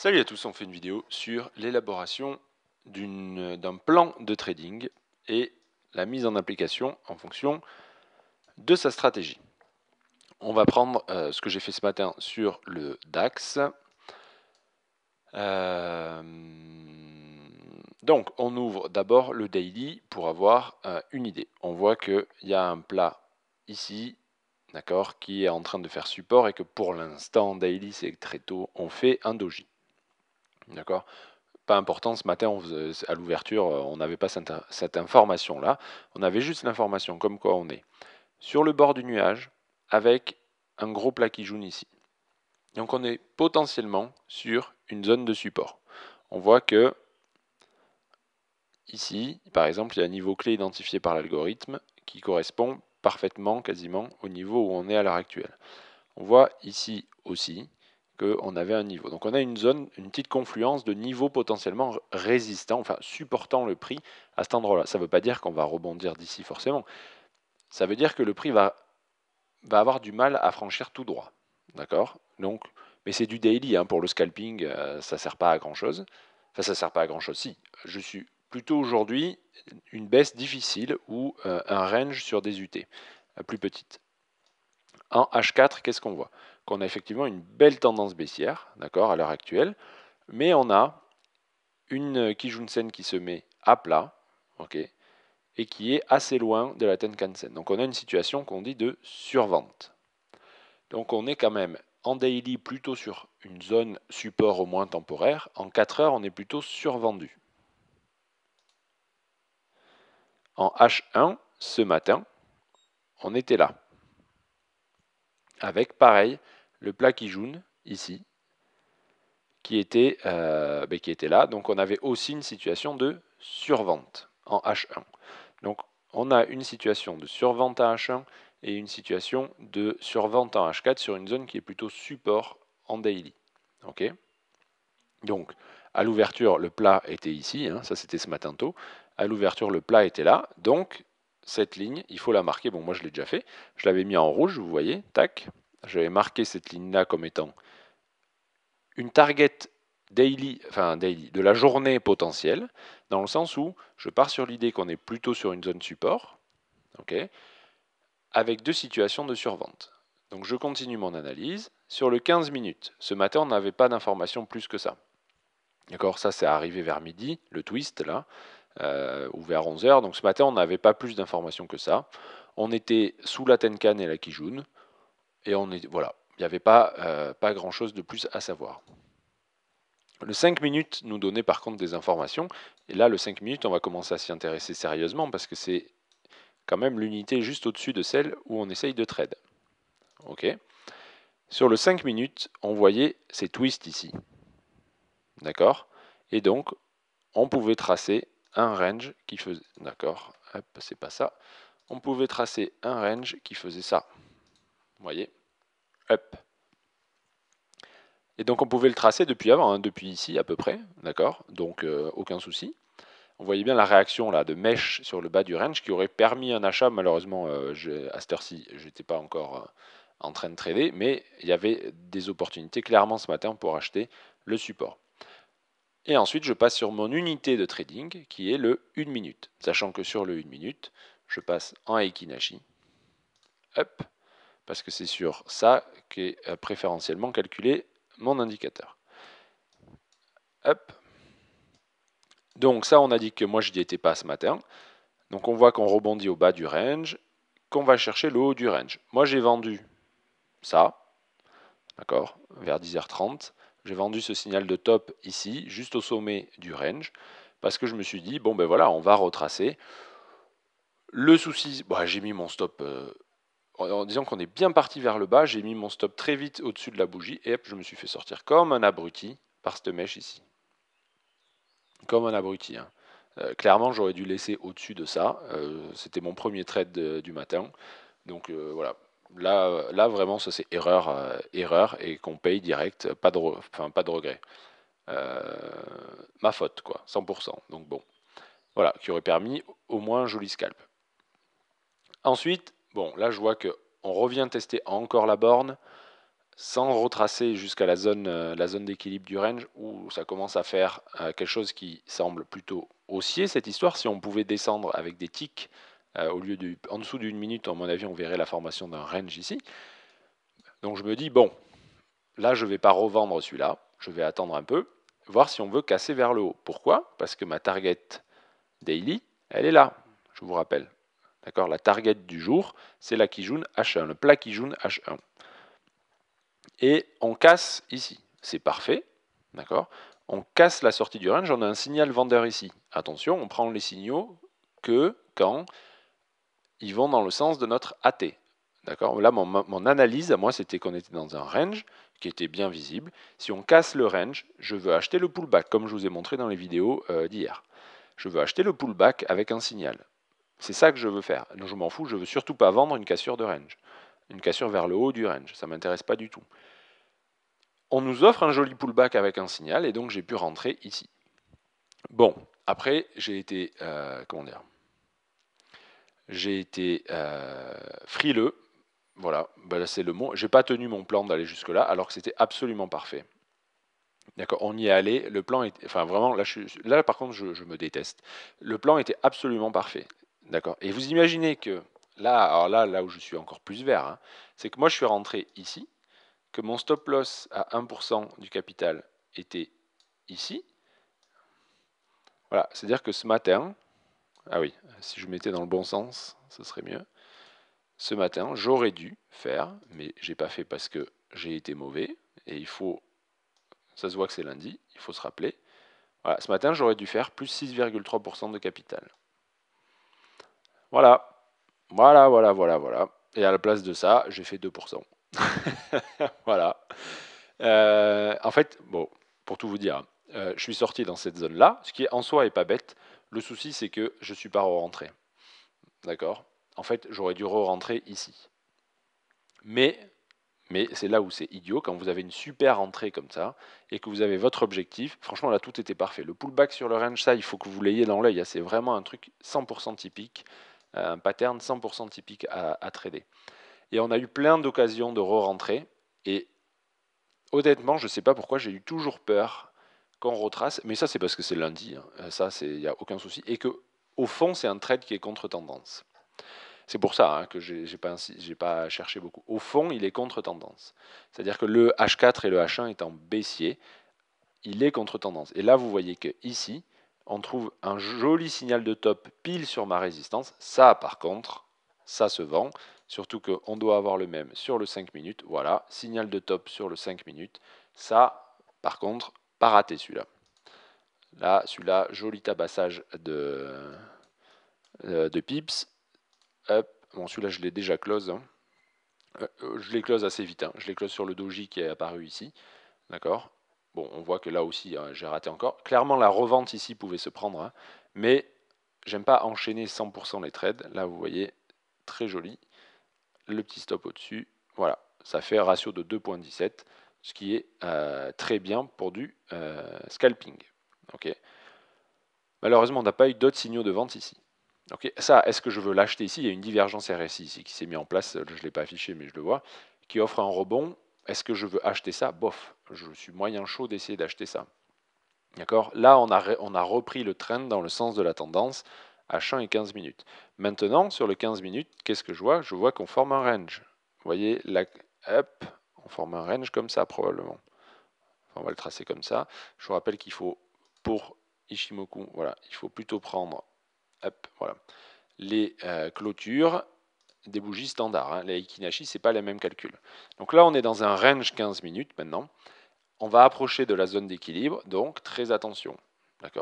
Salut à tous, on fait une vidéo sur l'élaboration d'un plan de trading et la mise en application en fonction de sa stratégie. On va prendre euh, ce que j'ai fait ce matin sur le DAX. Euh, donc on ouvre d'abord le daily pour avoir euh, une idée. On voit qu'il y a un plat ici, d'accord, qui est en train de faire support et que pour l'instant daily c'est très tôt, on fait un doji. D'accord pas important. Ce matin, à l'ouverture, euh, on n'avait pas cette, cette information-là. On avait juste l'information comme quoi on est sur le bord du nuage avec un gros plat qui jaune ici. Donc on est potentiellement sur une zone de support. On voit que ici, par exemple, il y a un niveau clé identifié par l'algorithme qui correspond parfaitement, quasiment, au niveau où on est à l'heure actuelle. On voit ici aussi qu'on avait un niveau. Donc on a une zone, une petite confluence de niveaux potentiellement résistants, enfin supportant le prix à cet endroit-là. Ça ne veut pas dire qu'on va rebondir d'ici forcément. Ça veut dire que le prix va, va avoir du mal à franchir tout droit. D'accord Donc, mais c'est du daily hein. pour le scalping, euh, ça ne sert pas à grand chose. Enfin, ça ne sert pas à grand chose. Si, je suis plutôt aujourd'hui une baisse difficile ou euh, un range sur des UT, euh, plus petite. En H4, qu'est-ce qu'on voit qu'on a effectivement une belle tendance baissière, à l'heure actuelle, mais on a une Kijunsen qui se met à plat, et qui est assez loin de la Tenkan-sen. Donc on a une situation qu'on dit de survente. Donc on est quand même en daily plutôt sur une zone support au moins temporaire. En 4 heures, on est plutôt survendu. En H1, ce matin, on était là. Avec pareil le plat qui jaune, ici, qui était, euh, ben, qui était là. Donc on avait aussi une situation de survente en H1. Donc on a une situation de survente à H1 et une situation de survente en H4 sur une zone qui est plutôt support en daily. ok Donc, à l'ouverture, le plat était ici, hein, ça c'était ce matin tôt. À l'ouverture, le plat était là. Donc, cette ligne, il faut la marquer. Bon, moi je l'ai déjà fait. Je l'avais mis en rouge, vous voyez, tac j'avais marqué cette ligne-là comme étant une target daily, enfin daily, de la journée potentielle, dans le sens où je pars sur l'idée qu'on est plutôt sur une zone support, avec deux situations de survente. Donc je continue mon analyse sur le 15 minutes. Ce matin, on n'avait pas d'informations plus que ça. D'accord Ça, c'est arrivé vers midi, le twist, là, euh, ou vers 11h. Donc ce matin, on n'avait pas plus d'informations que ça. On était sous la Tenkan et la Kijun. Et on est, voilà, il n'y avait pas, euh, pas grand-chose de plus à savoir. Le 5 minutes nous donnait par contre des informations. Et là, le 5 minutes, on va commencer à s'y intéresser sérieusement parce que c'est quand même l'unité juste au-dessus de celle où on essaye de trade. OK Sur le 5 minutes, on voyait ces twists ici. D'accord Et donc, on pouvait tracer un range qui faisait... D'accord, c'est pas ça. On pouvait tracer un range qui faisait ça. Vous voyez Up. Et donc on pouvait le tracer depuis avant, hein, depuis ici à peu près, d'accord Donc euh, aucun souci. On voyait bien la réaction là de mèche sur le bas du range qui aurait permis un achat. Malheureusement, euh, à cette heure-ci, je n'étais pas encore euh, en train de trader, mais il y avait des opportunités clairement ce matin pour acheter le support. Et ensuite, je passe sur mon unité de trading qui est le 1 minute. Sachant que sur le 1 minute, je passe en Eikinashi. Hop, parce que c'est sur ça qu'est euh, préférentiellement calculé mon indicateur. Hop. Donc ça, on a dit que moi, je n'y étais pas ce matin. Donc on voit qu'on rebondit au bas du range, qu'on va chercher le haut du range. Moi, j'ai vendu ça, d'accord, vers 10h30. J'ai vendu ce signal de top ici, juste au sommet du range, parce que je me suis dit, bon ben voilà, on va retracer. Le souci, bon bah, j'ai mis mon stop euh, en disant qu'on est bien parti vers le bas, j'ai mis mon stop très vite au-dessus de la bougie et je me suis fait sortir comme un abruti par cette mèche ici. Comme un abruti. Hein. Euh, clairement, j'aurais dû laisser au-dessus de ça. Euh, c'était mon premier trade euh, du matin. Donc voilà. Là, là, vraiment, ça c'est erreur, erreur et qu'on paye direct. Pas de, enfin, pas de regret. ma faute, quoi. 100%. Donc bon. Voilà, qui aurait permis au moins un joli scalp. Ensuite, Bon, là, je vois que on revient tester encore la borne sans retracer jusqu'à la zone, euh, la zone d'équilibre du range où ça commence à faire euh, quelque chose qui semble plutôt haussier cette histoire. Si on pouvait descendre avec des tics euh, au lieu de en dessous d'une minute, à mon avis, on verrait la formation d'un range ici. Donc je me dis bon, là je ne vais pas revendre celui-là, je vais attendre un peu, voir si on veut casser vers le haut. Pourquoi Parce que ma target daily, elle est là. Je vous rappelle, D'accord La target du jour, c'est la Kijun H1, le plat Kijun H1. Et on casse ici. C'est parfait. D'accord On casse la sortie du range, on a un signal vendeur ici. Attention, on prend les signaux que quand ils vont dans le sens de notre AT. D'accord Là, mon, analyse à moi, c'était qu'on était dans un range qui était bien visible. Si on casse le range, je veux acheter le pullback, comme je vous ai montré dans les vidéos euh, d'hier. Je veux acheter le pullback avec un signal. C'est ça que je veux faire. Donc je m'en fous, je veux surtout pas vendre une cassure de range. Une cassure vers le haut du range, ça m'intéresse pas du tout. On nous offre un joli pullback avec un signal et donc j'ai pu rentrer ici. Bon, après j'ai été euh, comment dire J'ai été euh, frileux. Voilà, ben c'est le mot. J'ai pas tenu mon plan d'aller jusque là alors que c'était absolument parfait. D'accord, on y est allé. Le plan est, enfin vraiment, là, là par contre, je, me déteste. Le plan était absolument parfait. D'accord. Et vous imaginez que là, alors là, là où je suis encore plus vert, hein, c'est que moi je suis rentré ici, que mon stop loss à 1% du capital était ici. Voilà, c'est-à-dire que ce matin, ah oui, si je mettais dans le bon sens, ce serait mieux. Ce matin, j'aurais dû faire, mais je n'ai pas fait parce que j'ai été mauvais et il faut, ça se voit que c'est lundi, il faut se rappeler. Voilà, ce matin, j'aurais dû faire plus 6,3% de capital. Voilà. Voilà, voilà, voilà, voilà. Et à la place de ça, j'ai fait 2%. voilà. Euh, en fait, bon, pour tout vous dire, euh, je suis sorti dans cette zone-là, ce qui en soi n'est pas bête. Le souci, c'est que je ne suis pas re-rentré. D'accord En fait, j'aurais dû re-rentrer ici. Mais, mais c'est là où c'est idiot, quand vous avez une super entrée comme ça, et que vous avez votre objectif, franchement là tout était parfait. Le pullback sur le range, ça, il faut que vous l'ayez dans l'œil, hein. c'est vraiment un truc 100% typique. Euh, un pattern 100% typique à, trader. Et on a eu plein d'occasions de re-rentrer. Et honnêtement, je ne sais pas pourquoi, j'ai eu toujours peur qu'on retrace. Mais ça, c'est parce que c'est lundi. Hein. Euh, ça, il n'y a aucun souci. Et que au fond, c'est un trade qui est contre-tendance. C'est pour ça hein, que je n'ai pas, cherché beaucoup. Au fond, il est contre-tendance. C'est-à-dire que le H4 et le H1 étant baissier, il est contre-tendance. Et là, vous voyez que ici, on trouve un joli signal de top pile sur ma résistance. Ça, par contre, ça se vend. Surtout qu'on doit avoir le même sur le 5 minutes. Voilà, signal de top sur le 5 minutes. Ça, par contre, pas raté celui-là. Là, Là celui là joli tabassage de, euh, de pips. bon, celui-là, je l'ai déjà close. Hein. Euh, je l'ai close assez vite. Hein. Je l'ai close sur le doji qui est apparu ici. D'accord on voit que là aussi, hein, j'ai raté encore. Clairement, la revente ici pouvait se prendre, hein, mais j'aime pas enchaîner 100% les trades. Là, vous voyez, très joli. Le petit stop au-dessus, voilà. Ça fait un ratio de 2.17, ce qui est euh, très bien pour du euh, scalping. ok Malheureusement, on n'a pas eu d'autres signaux de vente ici. ok Ça, est-ce que je veux l'acheter ici Il y a une divergence RSI ici qui s'est mise en place, je ne l'ai pas affiché, mais je le vois, qui offre un rebond est-ce que je veux acheter ça Bof, je suis moyen chaud d'essayer d'acheter ça. D'accord Là, on a, on a repris le trend dans le sens de la tendance à 1 et 15 minutes. Maintenant, sur le 15 minutes, qu'est-ce que je vois Je vois qu'on forme un range. Vous voyez, la hop, on forme un range comme ça probablement. on va le tracer comme ça. Je vous rappelle qu'il faut, pour Ishimoku, voilà, il faut plutôt prendre voilà, les euh, clôtures des bougies standards. Hein. les Ikinashi, ce n'est pas les mêmes calculs. Donc là, on est dans un range 15 minutes maintenant. On va approcher de la zone d'équilibre, donc très attention.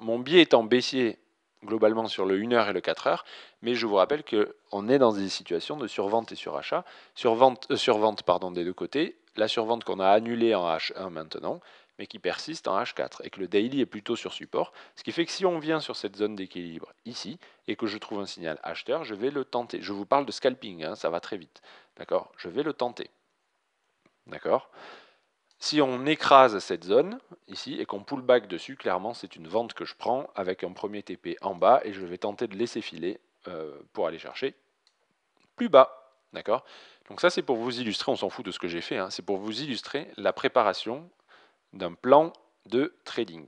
Mon biais étant baissier globalement sur le 1h et le 4h, mais je vous rappelle qu'on est dans des situations de survente et surachat. Survente, euh, survente pardon, des deux côtés, la survente qu'on a annulée en H1 maintenant, mais qui persiste en H4 et que le daily est plutôt sur support, ce qui fait que si on vient sur cette zone d'équilibre ici et que je trouve un signal acheteur, je vais le tenter. Je vous parle de scalping, hein, ça va très vite. D'accord Je vais le tenter. D'accord si on écrase cette zone ici et qu'on pull back dessus, clairement c'est une vente que je prends avec un premier TP en bas et je vais tenter de laisser filer euh, pour aller chercher plus bas. D'accord Donc ça c'est pour vous illustrer, on s'en fout de ce que j'ai fait, hein, c'est pour vous illustrer la préparation d'un plan de trading.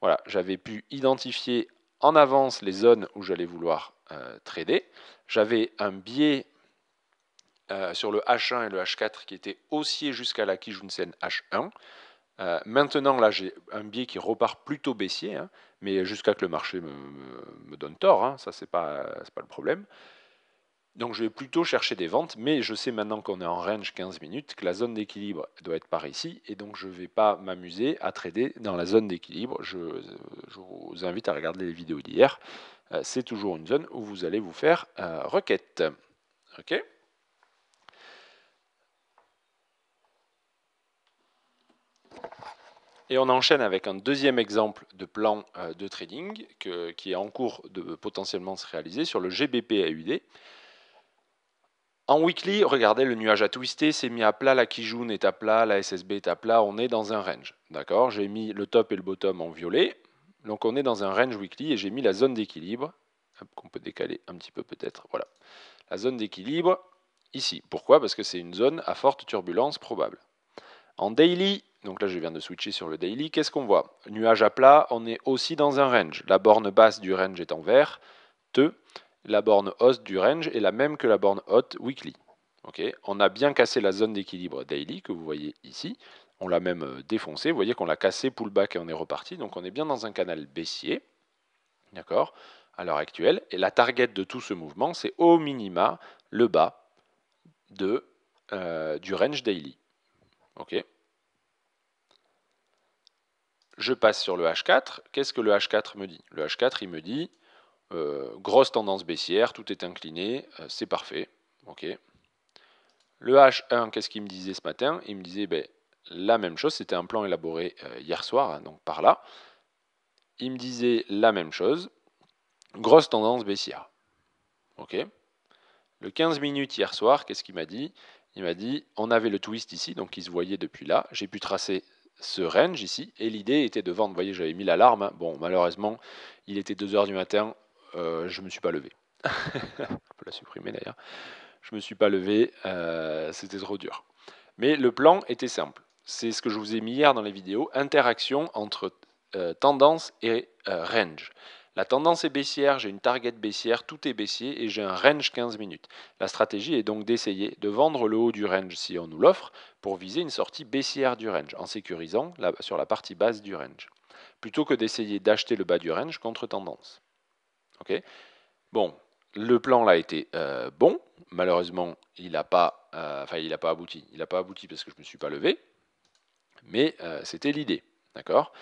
Voilà, j'avais pu identifier en avance les zones où j'allais vouloir euh, trader. J'avais un biais euh, sur le H1 et le H4 qui était haussier jusqu'à la Kijunsen H1. Euh, maintenant, là, j'ai un biais qui repart plutôt baissier, hein, mais jusqu'à que le marché me, donne tort, hein, ça, pas, pas le problème. Donc je vais plutôt chercher des ventes, mais je sais maintenant qu'on est en range 15 minutes, que la zone d'équilibre doit être par ici, et donc je ne vais pas m'amuser à trader dans la zone d'équilibre. Je, euh, vous invite à regarder les vidéos d'hier. Euh, c'est toujours une zone où vous allez vous faire euh, requête. OK Et on enchaîne avec un deuxième exemple de plan de trading qui est en cours de potentiellement se réaliser sur le GBP AUD. En weekly, regardez, le nuage a twisté, c'est mis à plat, la Kijun est à plat, la SSB est à plat, on est dans un range. D'accord J'ai mis le top et le bottom en violet, donc on est dans un range weekly et j'ai mis la zone d'équilibre, qu'on peut décaler un petit peu peut-être, voilà. La zone d'équilibre ici. Pourquoi Parce que c'est une zone à forte turbulence probable. En daily, donc là je viens de switcher sur le daily, qu'est-ce qu'on voit Nuage à plat, on est aussi dans un range. La borne basse du range est en vert, te la borne host du range est la même que la borne haute weekly. on a bien cassé la zone d'équilibre daily que vous voyez ici. On l'a même euh, défoncé. Vous voyez qu'on l'a cassé pullback et on est reparti. Donc on est bien dans un canal baissier. D'accord À l'heure actuelle. Et la target de tout ce mouvement, c'est au minima le bas de, euh, du range daily. OK je passe sur le H4. Qu'est-ce que le H4 me dit Le H4, il me dit euh, grosse tendance baissière, tout est incliné, euh, c'est parfait. ok. Le H1, qu'est-ce qu'il me disait ce matin Il me disait ben, la même chose, c'était un plan élaboré euh, hier soir, hein, donc par là. Il me disait la même chose, grosse tendance baissière. ok. Le 15 minutes hier soir, qu'est-ce qu'il m'a dit Il m'a dit on avait le twist ici, donc il se voyait depuis là. J'ai pu tracer ce range ici, et l'idée était de vendre. Vous voyez, j'avais mis l'alarme. Hein. Bon, malheureusement, il était 2h du matin, euh, je ne me suis pas levé. On peut la supprimer d'ailleurs. Je me suis pas levé, euh, c'était trop dur. Mais le plan était simple. C'est ce que je vous ai mis hier dans les vidéos, interaction entre euh, tendance et range. La tendance est baissière, j'ai une target baissière, tout est baissier et j'ai un range 15 minutes. La stratégie est donc d'essayer de vendre le haut du range si on nous l'offre pour viser une sortie baissière du range en sécurisant sur la partie basse du range, plutôt que d'essayer d'acheter le bas du range contre tendance bon, le plan là était euh, bon. Malheureusement, il n'a pas, euh, il pas abouti. Il n'a pas abouti parce que je ne me suis pas levé. Mais euh, c'était l'idée. D'accord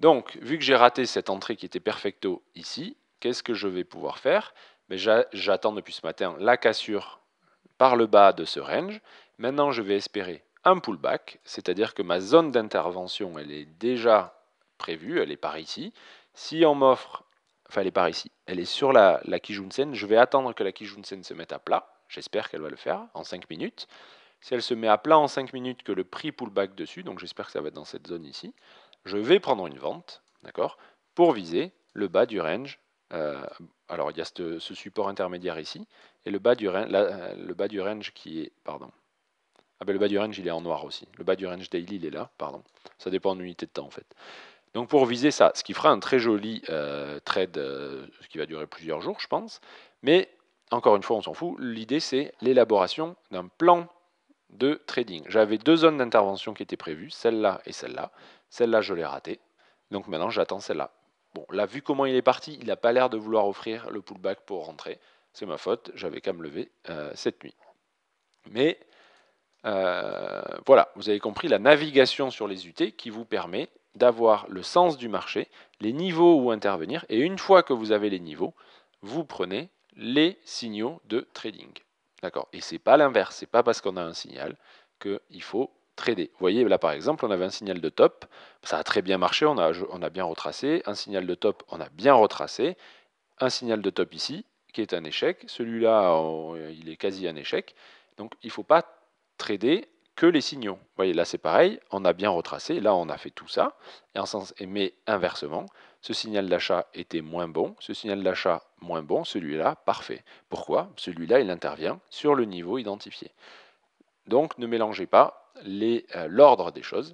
Donc, vu que j'ai raté cette entrée qui était perfecto ici, qu'est-ce que je vais pouvoir faire Mais ben, J'attends depuis ce matin la cassure par le bas de ce range. Maintenant, je vais espérer un pullback, c'est-à-dire que ma zone d'intervention, elle est déjà prévue, elle est par ici. Si on m'offre, enfin, elle est par ici, elle est sur la, la Kijunsen. Je vais attendre que la Kijunsen se mette à plat. J'espère qu'elle va le faire en 5 minutes. Si elle se met à plat en 5 minutes, que le prix back dessus, donc j'espère que ça va être dans cette zone ici, je vais prendre une vente, d'accord, pour viser le bas du range. Euh, alors il y a ce, support intermédiaire ici, et le bas du, le bas du range qui est. Pardon. Ah ben le bas du range il est en noir aussi. Le bas du range daily il est là, pardon. Ça dépend de l'unité de temps en fait. Donc pour viser ça, ce qui fera un très joli euh, trade euh, ce qui va durer plusieurs jours, je pense. Mais encore une fois, on s'en fout. L'idée, c'est l'élaboration d'un plan de trading. J'avais deux zones d'intervention qui étaient prévues, celle-là et celle-là. Celle-là, je l'ai ratée. Donc maintenant, j'attends celle-là. Bon, là, vu comment il est parti, il n'a pas l'air de vouloir offrir le pullback pour rentrer. C'est ma faute, j'avais qu'à me lever euh, cette nuit. Mais voilà, vous avez compris la navigation sur les UT qui vous permet d'avoir le sens du marché, les niveaux où intervenir, et une fois que vous avez les niveaux, vous prenez les signaux de trading. D'accord Et n'est pas l'inverse, n'est pas parce qu'on a un signal qu'il faut trader. Vous voyez, là par exemple, on avait un signal de top, ça a très bien marché, on a, on a bien retracé, un signal de top, on a bien retracé, un signal de top ici, qui est un échec, celui-là, il est quasi un échec, donc il ne faut pas trader que les signaux. Vous voyez, là c'est pareil, on a bien retracé, là on a fait tout ça, et sens, mais inversement, ce signal d'achat était moins bon, ce signal d'achat moins bon, celui-là parfait. Pourquoi Celui-là il intervient sur le niveau identifié. Donc ne mélangez pas euh, l'ordre des choses.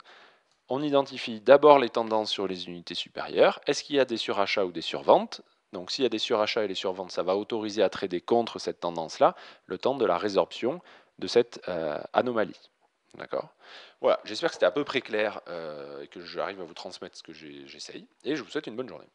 On identifie d'abord les tendances sur les unités supérieures. Est-ce qu'il y a des surachats ou des surventes donc s'il y a des surachats et les surventes, ça va autoriser à trader contre cette tendance-là le temps de la résorption de cette euh, anomalie. D'accord Voilà, j'espère que c'était à peu près clair euh, et que j'arrive à vous transmettre ce que j'essaye. Et je vous souhaite une bonne journée.